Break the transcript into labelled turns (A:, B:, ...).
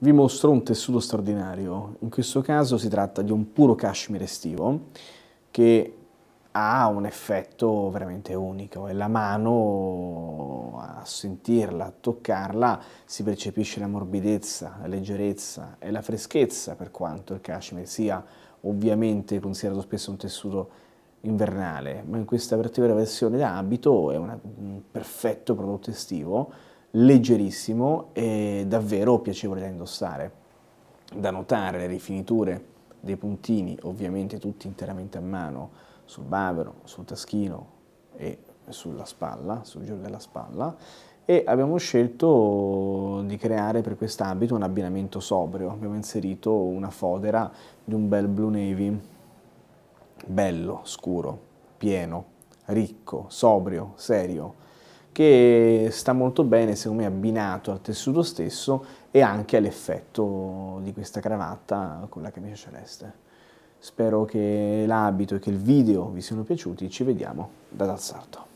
A: vi mostro un tessuto straordinario. In questo caso si tratta di un puro cashmere estivo che ha un effetto veramente unico e la mano a sentirla, a toccarla, si percepisce la morbidezza, la leggerezza e la freschezza per quanto il cashmere sia ovviamente considerato spesso un tessuto invernale, ma in questa particolare versione da abito è un perfetto prodotto estivo leggerissimo e davvero piacevole da indossare. Da notare le rifiniture dei puntini, ovviamente tutti interamente a mano, sul bavero, sul taschino e sulla spalla, sul giro della spalla, e abbiamo scelto di creare per quest'abito un abbinamento sobrio. Abbiamo inserito una fodera di un bel blue navy, bello, scuro, pieno, ricco, sobrio, serio, che sta molto bene, secondo me, abbinato al tessuto stesso e anche all'effetto di questa cravatta con la camicia celeste. Spero che l'abito e che il video vi siano piaciuti, ci vediamo da Dal Sarto.